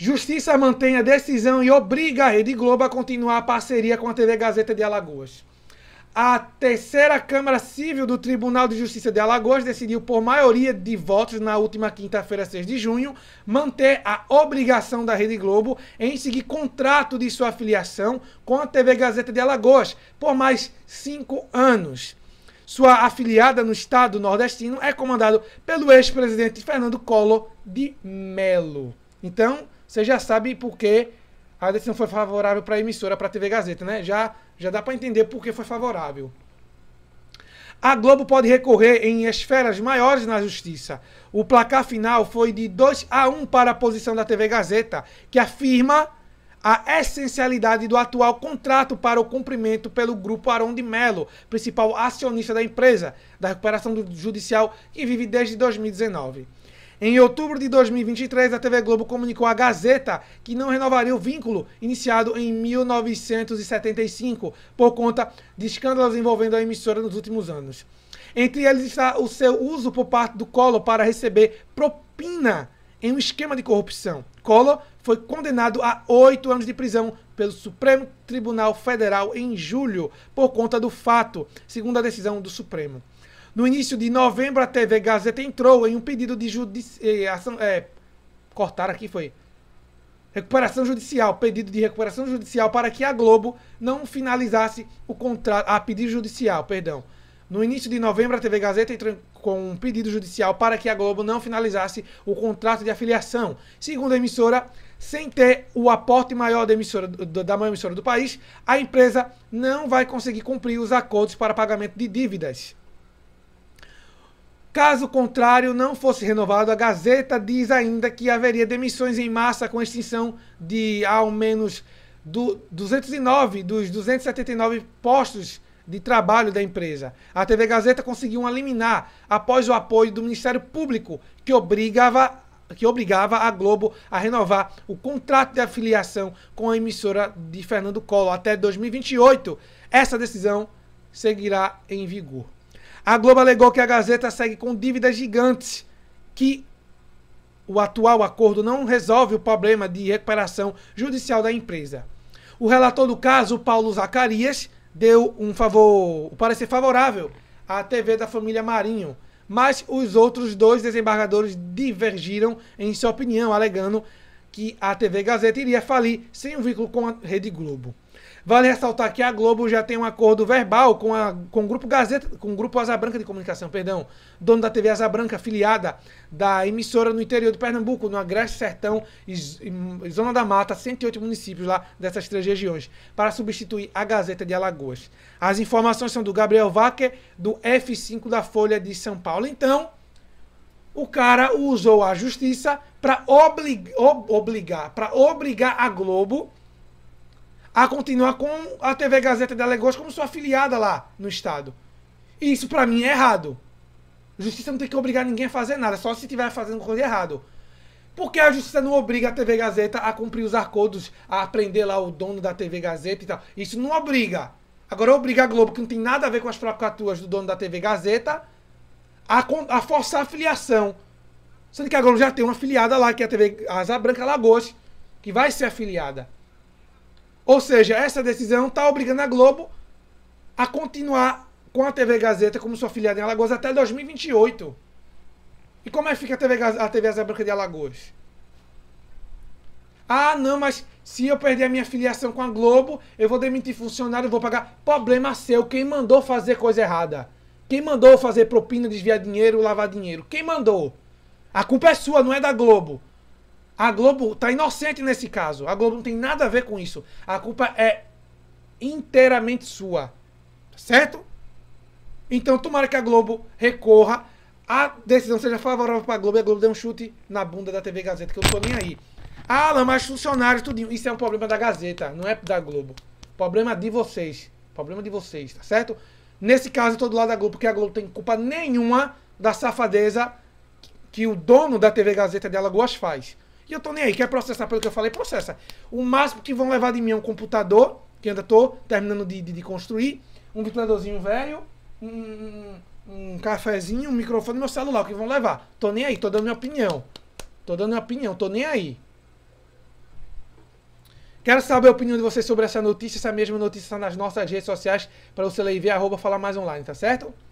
Justiça mantém a decisão e obriga a Rede Globo a continuar a parceria com a TV Gazeta de Alagoas. A terceira Câmara Civil do Tribunal de Justiça de Alagoas decidiu, por maioria de votos, na última quinta-feira, 6 de junho, manter a obrigação da Rede Globo em seguir contrato de sua afiliação com a TV Gazeta de Alagoas por mais cinco anos. Sua afiliada no Estado nordestino é comandado pelo ex-presidente Fernando Collor de Melo. Então, você já sabe por que a decisão foi favorável para a emissora, para a TV Gazeta, né? Já, já dá para entender por que foi favorável. A Globo pode recorrer em esferas maiores na justiça. O placar final foi de 2 a 1 para a posição da TV Gazeta, que afirma a essencialidade do atual contrato para o cumprimento pelo grupo Aron de Melo, principal acionista da empresa, da recuperação judicial que vive desde 2019. Em outubro de 2023, a TV Globo comunicou à Gazeta que não renovaria o vínculo iniciado em 1975 por conta de escândalos envolvendo a emissora nos últimos anos. Entre eles está o seu uso por parte do Collor para receber propina em um esquema de corrupção. Collor foi condenado a oito anos de prisão pelo Supremo Tribunal Federal em julho por conta do fato, segundo a decisão do Supremo. No início de novembro, a TV Gazeta entrou em um pedido de judiciação. Eh, é, eh, cortar aqui foi. Recuperação judicial, pedido de recuperação judicial para que a Globo não finalizasse o contrato. Ah, pedido judicial, perdão. No início de novembro, a TV Gazeta entrou com um pedido judicial para que a Globo não finalizasse o contrato de afiliação. Segundo a emissora, sem ter o aporte maior da, emissora, da maior emissora do país, a empresa não vai conseguir cumprir os acordos para pagamento de dívidas. Caso contrário, não fosse renovado, a Gazeta diz ainda que haveria demissões em massa com extinção de ao menos do 209 dos 279 postos de trabalho da empresa. A TV Gazeta conseguiu uma liminar após o apoio do Ministério Público, que obrigava que obrigava a Globo a renovar o contrato de afiliação com a emissora de Fernando Collor até 2028. Essa decisão seguirá em vigor. A Globo alegou que a Gazeta segue com dívidas gigantes, que o atual acordo não resolve o problema de recuperação judicial da empresa. O relator do caso, Paulo Zacarias, deu um favor, um parecer favorável à TV da família Marinho, mas os outros dois desembargadores divergiram em sua opinião, alegando que a TV Gazeta iria falir sem o vínculo com a Rede Globo. Vale ressaltar que a Globo já tem um acordo verbal com, a, com o Grupo Gazeta, com o Grupo Asa Branca de Comunicação, perdão, dono da TV Asa Branca, filiada da emissora no interior de Pernambuco, no Agreste Sertão e, e Zona da Mata, 108 municípios lá dessas três regiões, para substituir a Gazeta de Alagoas. As informações são do Gabriel Wacker, do F5 da Folha de São Paulo. Então, o cara usou a justiça para oblig, ob, obligar, para obrigar a Globo a continuar com a TV Gazeta de Alagoas como sua afiliada lá no Estado. E isso para mim é errado. Justiça não tem que obrigar ninguém a fazer nada, só se estiver fazendo coisa errada. Por que a justiça não obriga a TV Gazeta a cumprir os acordos, a prender lá o dono da TV Gazeta e tal? Isso não obriga. Agora obriga a Globo, que não tem nada a ver com as procuraturas do dono da TV Gazeta, a, a forçar a filiação. Sendo que a Globo já tem uma afiliada lá, que é a TV Asa Branca Alagoas que vai ser afiliada. Ou seja, essa decisão está obrigando a Globo a continuar com a TV Gazeta como sua filiada em Alagoas até 2028. E como é que fica a TV, a TV Asa Branca de Alagoas? Ah, não, mas se eu perder a minha filiação com a Globo, eu vou demitir funcionário, vou pagar. Problema seu. Quem mandou fazer coisa errada? Quem mandou fazer propina, desviar dinheiro, lavar dinheiro? Quem mandou? A culpa é sua, não é da Globo. A Globo tá inocente nesse caso. A Globo não tem nada a ver com isso. A culpa é inteiramente sua. Tá certo? Então, tomara que a Globo recorra, a decisão seja favorável para a Globo e a Globo dê um chute na bunda da TV Gazeta, que eu tô nem aí. Ah, Alan, mas funcionários, tudinho. Isso é um problema da Gazeta, não é da Globo. Problema de vocês. Problema de vocês, tá certo? Nesse caso, eu tô do lado da Globo, porque a Globo tem culpa nenhuma da safadeza que o dono da TV Gazeta de Alagoas faz. E eu tô nem aí. Quer processar pelo que eu falei? Processa. O máximo que vão levar de mim é um computador, que ainda tô terminando de, de, de construir, um ventiladorzinho velho, um, um cafezinho, um microfone e meu celular, que vão levar. Tô nem aí, tô dando minha opinião. Tô dando minha opinião, tô nem aí. Quero saber a opinião de vocês sobre essa notícia. Essa mesma notícia está nas nossas redes sociais para você ler e ver, arroba falar mais online, tá certo?